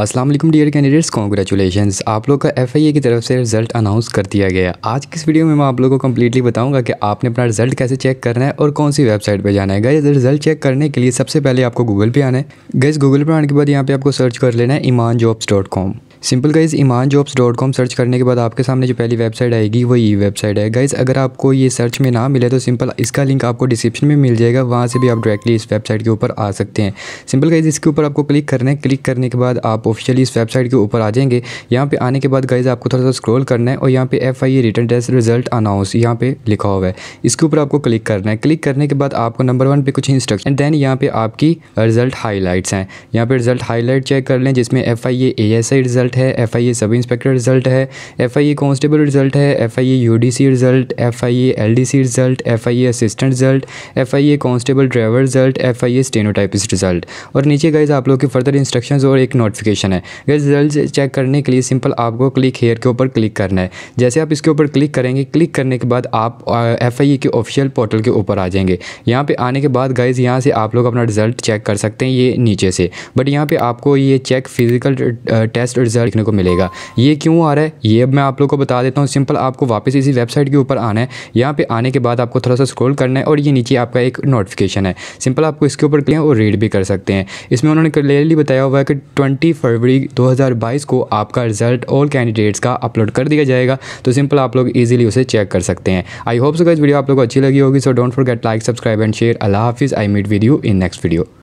Aslam dear candidates congratulation आप लोग का एफ की तरफ से रिजल्ट अनाउंस कर दिया गया आज की इस वीडियो में मैं आप लोगों को कम्प्लीटली बताऊंगा कि आपने अपना रिजल्ट कैसे चेक करना है और कौन सी वेबसाइट पर जाना है गए रिजल्ट चेक करने के लिए सबसे पहले आपको गूगल पे आना है गैस गूगल पे आने के बाद यहाँ पे आपको सर्च कर लेना है ईमान सिंपल गाइज ईमान जॉब्स डॉट कॉम सर्च करने के बाद आपके सामने जो पहली वेबसाइट आएगी वो ये वेबसाइट है गाइज अगर आपको ये सर्च में ना मिले तो सिंपल इसका लिंक आपको डिस्क्रिप्शन में मिल जाएगा वहाँ से भी आप डायरेक्टली इस वेबसाइट के ऊपर आ सकते हैं सिंपल गाइज इसके ऊपर आपको क्लिक करना है क्लिक करने के बाद आप ऑफिशियली इस वेबसाइट के ऊपर आ जाएंगे यहाँ पर आने के बाद गाइज आपको थोड़ा सा स्क्रोल करना है और यहाँ पे F I return test result announce यहाँ पे लिखा हुआ है इसके ऊपर आपको क्लिक करना है क्लिक करने के बाद आपको नंबर वन पे कुछ इंस्ट्रक्शन देन यहाँ पे आपकी रिजल्ट हाईलाइट्स हैं यहाँ पे रिजल्ट हाईलाइट चेक कर लें जिसमें F I A S I result result है F I A sub inspector result है F I A constable result है F I A U D C result F I A L D C result F I A assistant result F I A constable driver result F I A stenotypist result और नीचे guys आप लोग की further instruction और एक notification है guys result check करने के लिए सिंपल आपको क्लिक हेयर के ऊपर क्लिक करना है जैसे आप इसके ऊपर क्लिक करेंगे क्लिक करने के बाद आप एफ आई ए के ऑफिशियल पोर्टल के ऊपर आ जाएंगे यहाँ पे आने के बाद गाइज यहाँ से आप लोग अपना रिजल्ट चेक कर सकते हैं ये नीचे से बट यहाँ पे आपको ये check physical test result result देखने को मिलेगा ये क्यों आ रहा है ये अब मैं आप लोग को बता देता हूँ सिंपल आपको वापस इसी वेबसाइट के ऊपर आना है यहाँ पे आने के बाद आपको थोड़ा सा स्क्रॉल करना है और ये नीचे आपका एक नोटिफिकेशन है सिंपल आपको इसके ऊपर क्लियर और रीड भी कर सकते हैं इसमें उन्होंने क्लियरली बताया हुआ है कि ट्वेंटी फरवरी दो को आपका रिजल्ट ऑल कैंडिडेट्स का अपलोड कर दिया जाएगा तो सिंपल आप लोग ईजिली उसे चेक कर सकते हैं आई होप सो गज वीडियो आप लोग को अच्छी लगी होगी so don't forget like subscribe and share अला हाफिज़ I meet with you in next video